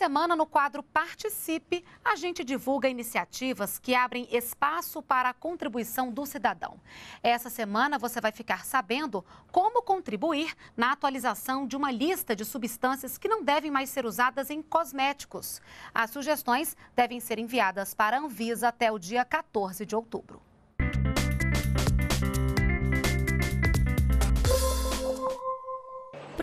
semana, no quadro Participe, a gente divulga iniciativas que abrem espaço para a contribuição do cidadão. Essa semana você vai ficar sabendo como contribuir na atualização de uma lista de substâncias que não devem mais ser usadas em cosméticos. As sugestões devem ser enviadas para a Anvisa até o dia 14 de outubro.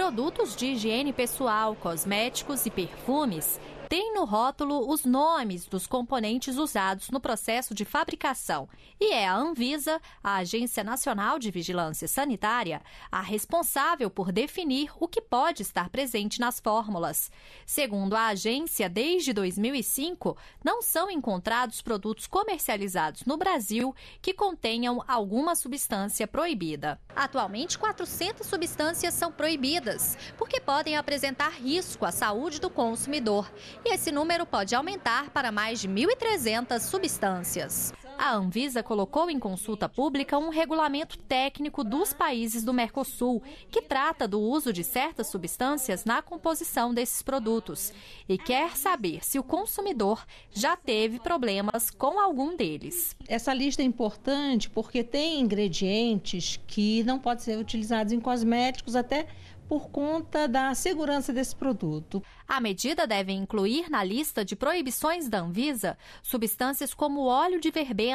produtos de higiene pessoal, cosméticos e perfumes tem no rótulo os nomes dos componentes usados no processo de fabricação e é a Anvisa, a Agência Nacional de Vigilância Sanitária, a responsável por definir o que pode estar presente nas fórmulas. Segundo a agência, desde 2005, não são encontrados produtos comercializados no Brasil que contenham alguma substância proibida. Atualmente, 400 substâncias são proibidas porque podem apresentar risco à saúde do consumidor e esse número pode aumentar para mais de 1.300 substâncias a Anvisa colocou em consulta pública um regulamento técnico dos países do Mercosul, que trata do uso de certas substâncias na composição desses produtos e quer saber se o consumidor já teve problemas com algum deles. Essa lista é importante porque tem ingredientes que não podem ser utilizados em cosméticos, até por conta da segurança desse produto. A medida deve incluir na lista de proibições da Anvisa substâncias como óleo de verbena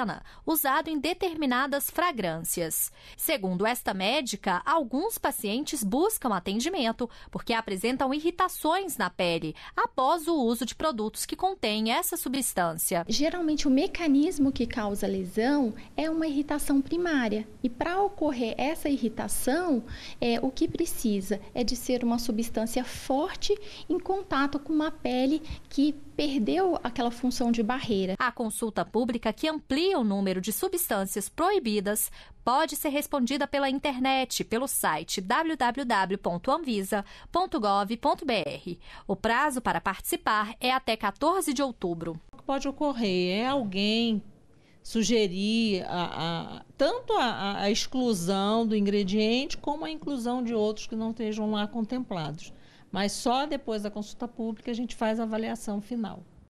usado em determinadas fragrâncias. Segundo esta médica, alguns pacientes buscam atendimento porque apresentam irritações na pele após o uso de produtos que contêm essa substância. Geralmente, o mecanismo que causa lesão é uma irritação primária. E para ocorrer essa irritação, é, o que precisa é de ser uma substância forte em contato com uma pele que perdeu aquela função de barreira. A consulta pública que amplia amplia o número de substâncias proibidas pode ser respondida pela internet, pelo site www.anvisa.gov.br. O prazo para participar é até 14 de outubro. O que pode ocorrer é alguém sugerir a, a, tanto a, a, exclusão do ingrediente como a inclusão de outros que não estejam lá contemplados. Mas só depois da consulta pública a gente faz a avaliação final.